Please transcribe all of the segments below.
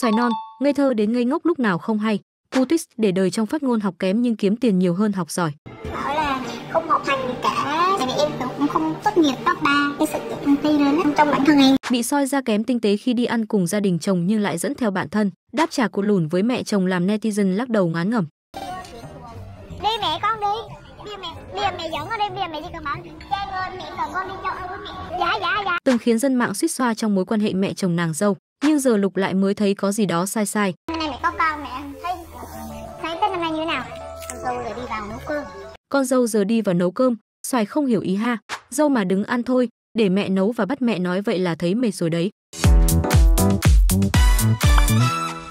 Xoài non, ngây thơ đến ngây ngốc lúc nào không hay. Cú để đời trong phát ngôn học kém nhưng kiếm tiền nhiều hơn học giỏi. Bảo là không học hành gì cả, tại vì em cũng không tốt nghiệp top ba, cái sự công ty lớn lắm trong bản thân em. Bị soi ra kém tinh tế khi đi ăn cùng gia đình chồng nhưng lại dẫn theo bạn thân, đáp trả cột lùn với mẹ chồng làm netizen lắc đầu ngán ngẩm. Đi mẹ con đi, bây giờ mẹ dẫn ở đây bây mẹ đi con đi dạ dạ dạ từng khiến dân mạng suýt xoa trong mối quan hệ mẹ chồng nàng dâu nhưng giờ Lục lại mới thấy có gì đó sai sai. Hôm nay mẹ có con mẹ thấy thấy Tết năm nay như thế nào? Con dâu giờ đi vào nấu cơm. Con dâu giờ đi vào nấu cơm, xoài không hiểu ý ha. Dâu mà đứng ăn thôi, để mẹ nấu và bắt mẹ nói vậy là thấy mệt rồi đấy.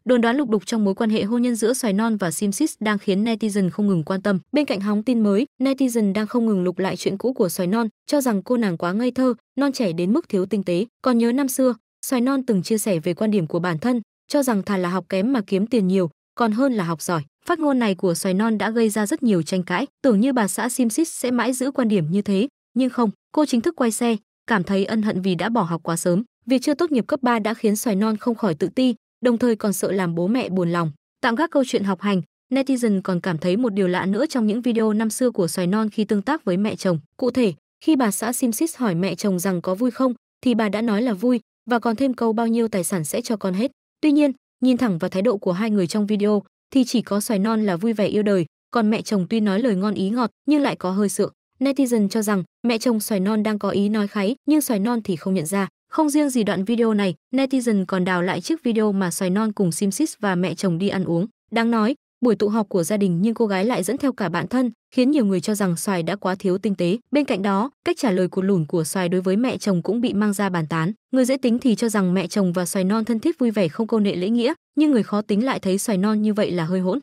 Đồn đoán lục đục trong mối quan hệ hôn nhân giữa Xoài Non và Simsis đang khiến netizen không ngừng quan tâm. Bên cạnh hóng tin mới, netizen đang không ngừng lục lại chuyện cũ của Xoài Non, cho rằng cô nàng quá ngây thơ, non trẻ đến mức thiếu tinh tế. Còn nhớ năm xưa, Xoài Non từng chia sẻ về quan điểm của bản thân, cho rằng thà là học kém mà kiếm tiền nhiều, còn hơn là học giỏi. Phát ngôn này của Xoài Non đã gây ra rất nhiều tranh cãi, tưởng như bà xã Simsis sẽ mãi giữ quan điểm như thế, nhưng không, cô chính thức quay xe, cảm thấy ân hận vì đã bỏ học quá sớm. Việc chưa tốt nghiệp cấp 3 đã khiến Xoài Non không khỏi tự ti, đồng thời còn sợ làm bố mẹ buồn lòng. Tạm gác câu chuyện học hành, netizen còn cảm thấy một điều lạ nữa trong những video năm xưa của Xoài Non khi tương tác với mẹ chồng. Cụ thể, khi bà xã Simsis hỏi mẹ chồng rằng có vui không, thì bà đã nói là vui, và còn thêm câu bao nhiêu tài sản sẽ cho con hết. Tuy nhiên, nhìn thẳng vào thái độ của hai người trong video thì chỉ có xoài non là vui vẻ yêu đời, còn mẹ chồng tuy nói lời ngon ý ngọt nhưng lại có hơi sượng. Netizen cho rằng mẹ chồng xoài non đang có ý nói kháy nhưng xoài non thì không nhận ra. Không riêng gì đoạn video này, netizen còn đào lại chiếc video mà xoài non cùng Simsis và mẹ chồng đi ăn uống. Đáng nói, buổi tụ họp của gia đình nhưng cô gái lại dẫn theo cả bạn thân khiến nhiều người cho rằng xoài đã quá thiếu tinh tế bên cạnh đó cách trả lời của lùn của xoài đối với mẹ chồng cũng bị mang ra bàn tán người dễ tính thì cho rằng mẹ chồng và xoài non thân thiết vui vẻ không câu nệ lễ nghĩa nhưng người khó tính lại thấy xoài non như vậy là hơi hỗn